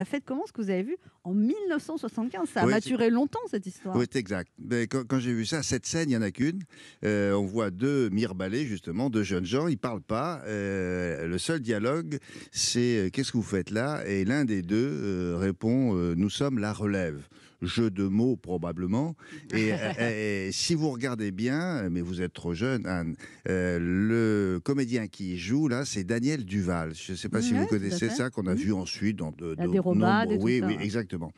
La fête commence, que vous avez vu, en 1975. Ça a maturé longtemps, cette histoire. Oui, c'est exact. Mais quand, j'ai vu ça, cette scène, il n'y en a qu'une. Euh, on voit deux mirbalés justement, deux jeunes gens. Ils ne parlent pas. Euh, le seul dialogue, c'est euh, Qu'est-ce que vous faites là Et l'un des deux répond Nous sommes la relève jeu de mots probablement. Euh, et, si vous regardez bien, mais vous êtes trop jeune, Anne, euh, le comédien qui joue là, c'est Daniel Duval. Je ne sais pas si mmh, vous connaissez ça, qu'on a mmh. vu ensuite dans de, Oui, oui, exactement.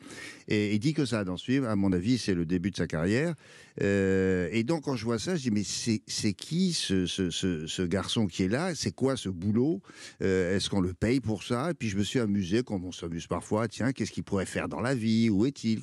Et il dit que ça d'en suivre. À mon avis, c'est le début de sa carrière. Euh, et donc, quand je vois ça, je dis mais c'est qui ce, garçon qui est là C'est quoi ce boulot Est-ce qu'on le paye pour ça Et puis je me suis amusé, comme on s'amuse parfois. Tiens, qu'est-ce qu'il pourrait faire dans la vie Où est-il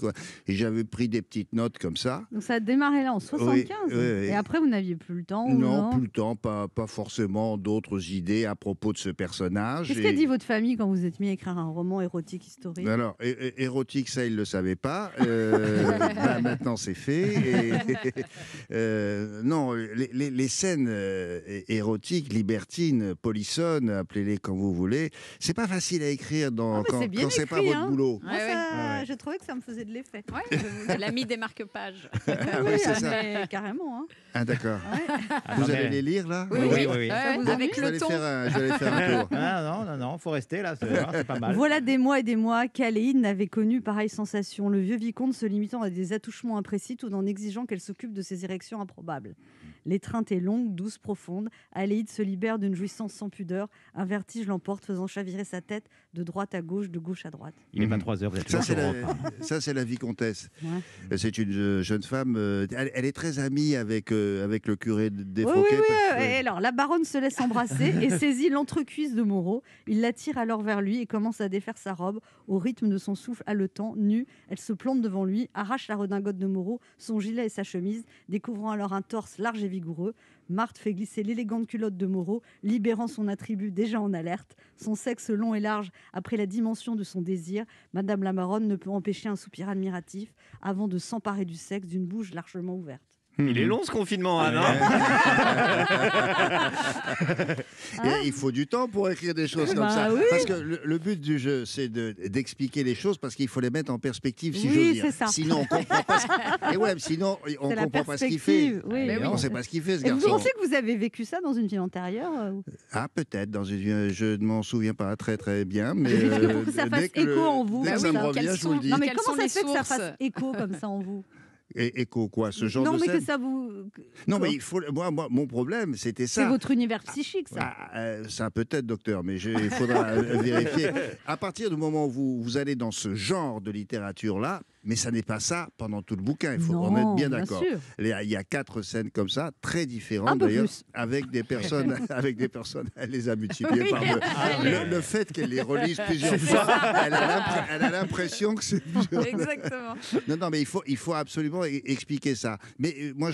et j'avais pris des petites notes comme ça. Donc ça a démarré là en 75. et après, vous n'aviez plus le temps Non, plus le temps, pas, pas forcément d'autres idées à propos de ce personnage. Qu'est-ce qu'a dit votre famille quand vous êtes mis à écrire un roman érotique historique ben Alors, érotique, ça, ils ne le savaient pas. Euh, ben, maintenant, c'est fait. Euh, non, les, les, scènes euh, érotiques, libertines, polissonnes, appelez-les quand vous voulez, c'est pas facile à écrire dans, ah, quand, c'est pas votre hein. boulot. Je trouvais que ça me faisait de l'effet. Elle Ouais, l'ami des marque-pages. Ah oui, c'est ça. carrément. Hein. Ah d'accord. Vous allez les lire là Oui, oui, oui. avec le ton. Faire un, faire un tour. Ah, non, non, non, faut rester là, hein, c'est pas mal. Voilà des mois et des mois qu'Aléine n'avait connu pareille sensation. Le vieux vicomte se limitant à des attouchements imprécis tout en exigeant qu'elle s'occupe de ses érections improbables. L'étreinte est longue, douce, profonde. Aléide se libère d'une jouissance sans pudeur. Un vertige l'emporte, faisant chavirer sa tête de droite à gauche, de gauche à droite. Il est 23 mhm. heures vous êtes Ça, hein. c'est la, la vie comtesse. C'est une euh, jeune femme. Euh, elle, est très amie avec, euh, avec le curé des oui, oui, Et alors, la baronne se laisse embrasser et saisit l'entrecuisse de Moreau. Il l'attire alors vers lui et commence à défaire sa robe au rythme de son souffle haletant, nu. Elle se plante devant lui, arrache la redingote de Moreau, son gilet et sa chemise, découvrant alors un torse large et vigoureux. Marthe fait glisser l'élégante culotte de Moreau, libérant son attribut déjà en alerte. Son sexe long et large, après la dimension de son désir, Madame la Baronne ne peut empêcher un soupir admiratif avant de s'emparer du sexe d'une bouche largement ouverte. Hmm. Il est long ce confinement, hein, Il faut du temps pour écrire des choses comme bah ça. Parce que le, but du jeu, c'est d'expliquer les choses parce qu'il faut les mettre en perspective, si j'ose dire. ça. Sinon, on comprend pas. Et ouais, sinon, on comprend pas ce qu'il fait. Mais On ne sait pas ce qu'il fait, ce Et vous pensez que vous avez vécu ça dans une vie antérieure euh, Ah, peut-être. Dans une, je ne m'en souviens pas très très bien, mais Pour euh, que écho en vous. Ah ça je vous le dis. Non mais comment ça fait que ça fasse écho comme ça en vous écho, quoi, ce genre de de Non, mais que ça vous. Non, mais il faut. Moi, mon problème, c'était ça. C'est votre univers ah, psychique, ça. ça ah, ah, peut être, docteur, mais il faudra euh, vérifier. À partir du moment où vous, vous allez dans ce genre de littérature-là, mais ça n'est pas ça pendant tout le bouquin, il faut en être bien d'accord. Il y a- quatre scènes comme ça, très différentes d'ailleurs, avec des personnes, avec des personnes, elle les a multipliées par deux. Le, fait qu'elle les relise plusieurs fois, elle a l'impression que c'est Exactement. Non, non, mais il faut, il faut absolument expliquer ça. Mais euh, moi,